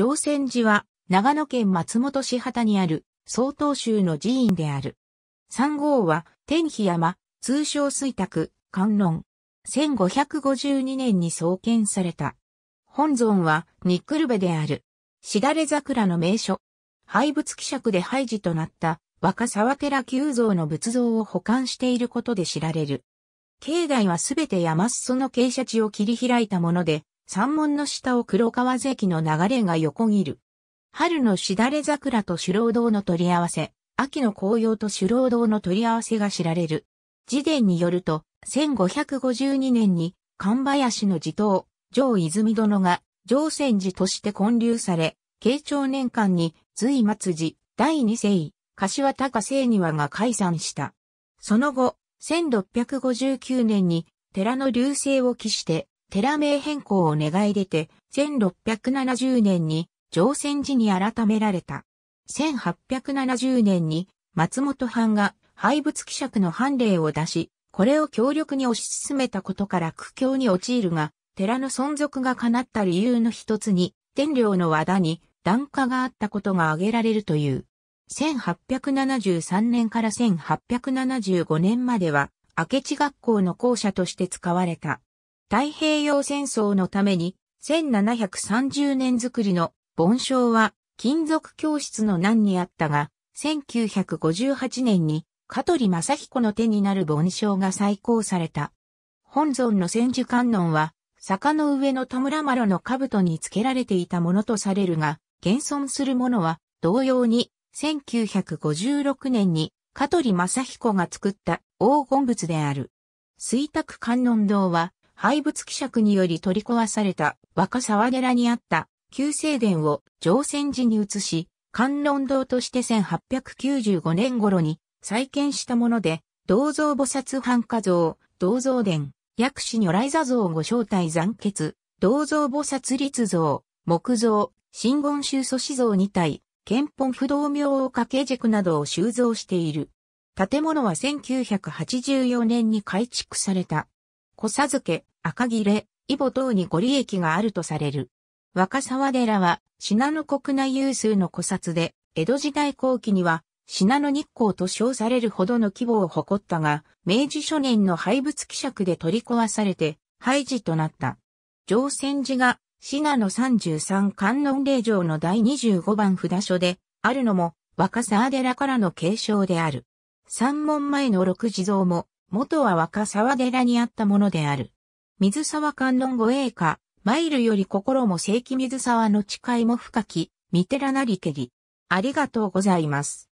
常泉寺は、長野県松本市畑にある、曹洞宗の寺院である。三号は、天妃山、通称水卓、観音。1552年に創建された。本尊は、ニックルベである。しだれ桜の名所。廃仏希釈で廃寺となった、若沢寺久蔵の仏像を保管していることで知られる。境内はすべて山裾の傾斜地を切り開いたもので、山門の下を黒川関の流れが横切る。春のしだれ桜と首労堂の取り合わせ、秋の紅葉と首労堂の取り合わせが知られる。自伝によると、1552年に、神林の地頭、上泉殿が、上泉寺として建立され、慶長年間に、隋末寺、第二世、柏高聖庭が解散した。その後、1659年に、寺の流星を期して、寺名変更を願い出て、1670年に乗船時に改められた。1870年に松本藩が廃仏希釈の判例を出し、これを強力に推し進めたことから苦境に陥るが、寺の存続が叶った理由の一つに、天領の和田に檀家があったことが挙げられるという。1873年から1875年までは、明智学校の校舎として使われた。太平洋戦争のために1730年作りの盆章は金属教室の難にあったが、1958年に香取正彦の手になる盆章が再興された。本尊の千手観音は、坂の上の田村麻呂の兜に付けられていたものとされるが、現存するものは同様に1956年に香取正彦が作った黄金仏である。水卓観音堂は廃仏希釈により取り壊された若沢寺にあった旧正殿を乗船時に移し、観音堂として1895年頃に再建したもので、銅像菩薩半化像、銅像殿、薬師如来座像ご招待残血、銅像菩薩立像、木像、真言宗祖師像2体、憲本不動明王掛け軸などを収蔵している。建物は1984年に改築された。小佐付、赤切れ、イボ等にご利益があるとされる。若沢寺は、品の国内有数の古刹で、江戸時代後期には、品の日光と称されるほどの規模を誇ったが、明治初年の廃仏希釈で取り壊されて、廃寺となった。乗泉寺が、品の三十三観音霊場の第25番札所で、あるのも、若沢寺からの継承である。三門前の六地蔵も、元は若沢寺にあったものである。水沢観音護衛歌、マイルより心も正規水沢の誓いも深き、見てらなりけり。ありがとうございます。